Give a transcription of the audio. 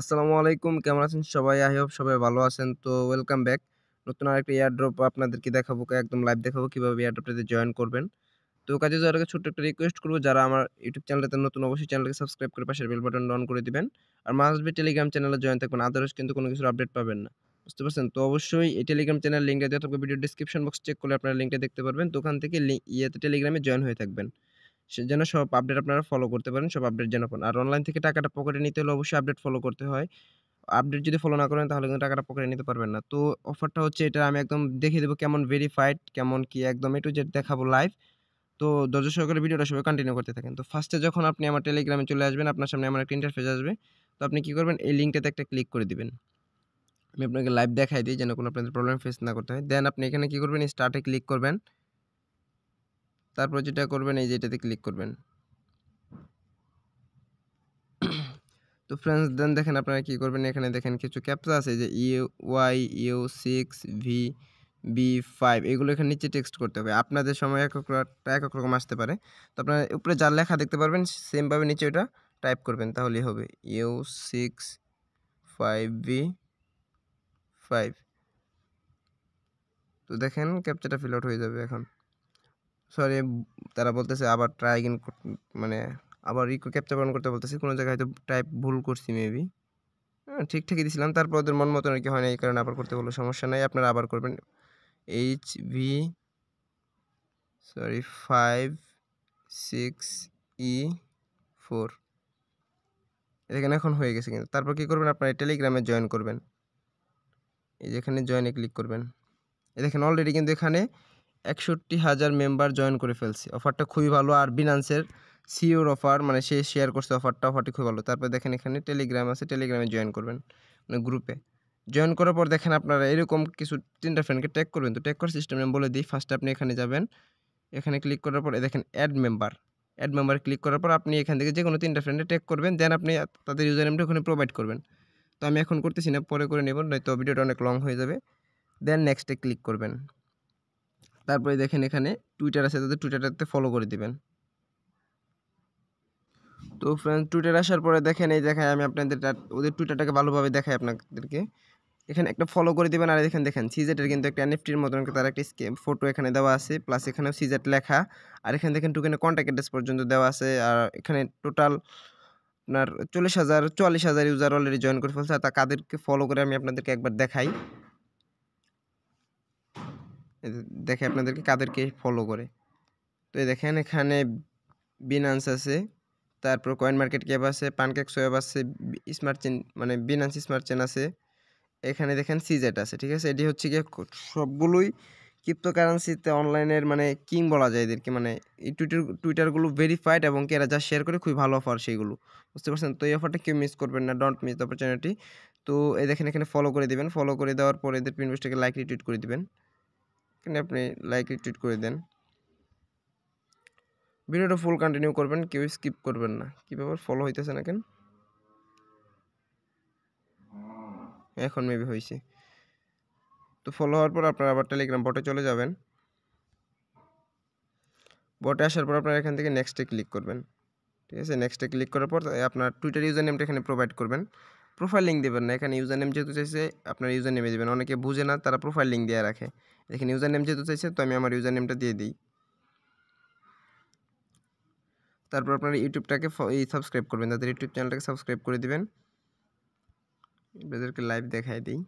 আসসালামু আলাইকুম কেমন আছেন সবাই আই হোপ সবাই ভালো আছেন তো ওয়েলকাম ব্যাক নতুন আরেকটা ড্রপ আপনাদেরকে দেখাবো একদম লাইভ দেখাবো কীভাবে ড্রপটাতে জয়েন করবেন তো কাজে যাওয়ার আগে ছোট্ট একটা রিকোয়েস্ট করবো যারা আমার ইউটিউব চ্যানেলটাতে নতুন অবশ্যই চ্যানেলকে সাবস্ক্রাইব করে পাশের বেল বাটন অন করে দিবেন আর মাসবে টেলিগ্রাম চ্যানেলে জয়েন থাকবেন আদারস কিন্তু কোনো কিছুর আপডেট পাবেন না বুঝতে পারছেন তো অবশ্যই এই টেলিগ্রাম চ্যানেল লিঙ্কটা দেওয়া থাকবে ভিডিও ডিসক্রিপশন বক্স চেক করলে আপনারা লিঙ্কটা দেখতে পারবেন তো ওখান থেকে ইয়েতে টেলিগ্রামে জয়েন হয়ে থাকবেন যেন সব আপডেট আপনারা ফলো করতে পারেন সব আপডেট যেন পান আর অনলাইন থেকে টাকাটা পকেটে নিতে হলে অবশ্যই আপডেট ফলো করতে হয় আপডেট যদি ফলো না করেন তাহলে কিন্তু টাকাটা পকেটে নিতে পারবেন না তো অফারটা হচ্ছে এটা আমি একদম দেখিয়ে দেবো কেমন ভেরিফাইড কেমন কি একদম একটু যে দেখাবো লাইভ তো ধৈর্য সহকারে ভিডিওটা সবাই কন্টিনিউ করতে থাকেন তো ফার্স্টে যখন আপনি আমার টেলিগ্রামে চলে আসবেন আপনার সামনে আমার একটা ইন্টারফেস আসবে তো আপনি কী করবেন এই লিঙ্কটাতে একটা ক্লিক করে দিবেন আমি আপনাকে লাইভ দেখাই দিই যেন কোনো আপনাদের প্রবলেম ফেস না করতে হয় দেন আপনি এখানে কী করবেন স্টার্টে ক্লিক করবেন তারপর যেটা করবেন এই যে এটাতে ক্লিক করবেন তো ফ্রেন্ডস দেন দেখেন আপনারা কি করবেন এখানে দেখেন কিছু ক্যাপচা আছে যে U Y U six V B five এগুলো এখানে নিচে টেক্সট করতে হবে আপনাদের সময় এক এক রকম আসতে পারে তো আপনারা উপরে যার লেখা দেখতে পারবেন সেমভাবে নিচে ওটা টাইপ করবেন তাহলেই হবে U six five B five তো দেখেন ক্যাপচাটা ফিল আউট হয়ে যাবে এখন সরি তারা বলতেছে আবার ট্রাই অ্যাগেন মানে আবার রিকো ক্যাপচার বারণ করতে বলতেছে কোনো জায়গায় হয়তো টাইপ ভুল করছি মেবি হ্যাঁ, ঠিকঠাকই দিয়েছিলাম তারপর ওদের মন মতন আর কি হয় না এই কারণে আবার করতে বললো সমস্যা নাই আপনারা আবার করবেন H V sorry five six E four এখানে এখন হয়ে গেছে কিন্তু তারপর কী করবেন আপনারা টেলিগ্রামে জয়েন করবেন এই যেখানে জয়েনে ক্লিক করবেন দেখেন অলরেডি কিন্তু এখানে একষট্টি হাজার মেম্বার জয়েন করে ফেলছে অফারটা খুবই ভালো আর বিনান্সের সিওর অফার মানে সে শেয়ার করছে অফারটা অফারটি খুবই ভালো তারপর দেখেন এখানে টেলিগ্রাম আছে টেলিগ্রামে জয়েন করবেন মানে গ্রুপে জয়েন করার পর দেখেন আপনারা এরকম কিছু তিনটা ফ্রেন্ডকে ট্যাগ করবেন তো ট্যাগ করার সিস্টেম আমি বলে দিই ফার্স্টে আপনি এখানে যাবেন এখানে ক্লিক করার পর দেখেন add member add member click করার পর আপনি এখান থেকে যে কোনো তিনটা ফ্রেন্ডে ট্যাগ করবেন দেন আপনি তাদের ইউজার নেমটা ওখানে প্রোভাইড করবেন তো আমি এখন করতেছি না পরে করে নেব নয়তো ভিডিওটা অনেক লং হয়ে যাবে দেন নেক্সটে ক্লিক করবেন তারপরে দেখেন এখানে টুইটার আছে তাদের টুইটারটাতে ফলো করে দিবেন তো ফ্রেন্ড টুইটার আসার পরে দেখেন এই দেখায় আমি আপনাদের ওদের টুইটারটাকে ভালোভাবে দেখাই আপনাদেরকে এখানে একটা ফলো করে দেবেন আর এখানে দেখেন সিজেটের কিন্তু একটা এনএফটির মতন তার একটা স্কেম ফটো এখানে দেওয়া আছে প্লাস এখানেও সিজেট লেখা আর এখানে দেখেন টুকেনে কন্ট্যাক্ট অ্যাড্রেস পর্যন্ত দেওয়া আছে আর এখানে টোটাল আপনার চল্লিশ হাজার চুয়াল্লিশ হাজার ইউজার অলরেডি জয়েন করে ফেলছে তা কাদেরকে ফলো করে আমি আপনাদেরকে একবার দেখাই দেখে আপনাদেরকে কাদেরকে ফলো করে তো দেখেন এখানে বিনান্স আছে তারপর কয়েন মার্কেট ক্যাপ আছে পানকেক সোয়াব আছে স্মার্ট চেন মানে বিনান্স স্মার্ট চেন আছে এখানে দেখেন সিজেট আছে ঠিক আছে এটি হচ্ছে গিয়ে সবগুলোই ক্রিপ্টোকারেন্সিতে অনলাইনের মানে কিং বলা যায় এদেরকে মানে এই টুইটার টুইটারগুলো ভেরিফাইড এবং এরা যা শেয়ার করে খুবই ভালো অফার সেইগুলো বুঝতে পারছেন তো এই অফারটা কেউ মিস করবেন না ডোন্ট মিস দ্য অপরচুনিটি তো এই দেখেন এখানে ফলো করে দেবেন ফলো করে দেওয়ার পর এদের পিনভেস্টটাকে লাইক রিটুইট করে দেবেন এখানে আপনি লাইক রিটুইট করে দেন ভিডিওটা ফুল কন্টিনিউ করবেন কেউ স্কিপ করবেন না কী ব্যাপার ফলো হইতেছে না কেন এখন মেবি হয়েছে তো ফলো হওয়ার পর আপনারা আবার টেলিগ্রাম বটে চলে যাবেন বটে আসার পর আপনারা এখান থেকে নেক্সটে ক্লিক করবেন ঠিক আছে নেক্সটে ক্লিক করার পর আপনার টুইটার ইউজার নেমটা এখানে প্রোভাইড করবেন প্রোফাইল লিঙ্ক দেবেন না এখানে ইউজার নেম যেহেতু চাইছে আপনার ইউজার নেমে দেবেন অনেকে বুঝে না তারা প্রোফাইল লিঙ্ক দেওয়া রাখে দেখেন ইউজার নেম দিতে চাইছে তো আমি আমার ইউজার নেমটা দিয়ে দেই তারপর আপনি ইউটিউবটাকে সাবস্ক্রাইব করবেন অন্যদের ইউটিউব চ্যানেলটাকে সাবস্ক্রাইব করে দিবেন ব্রেদারকে লাইভ দেখায় দেই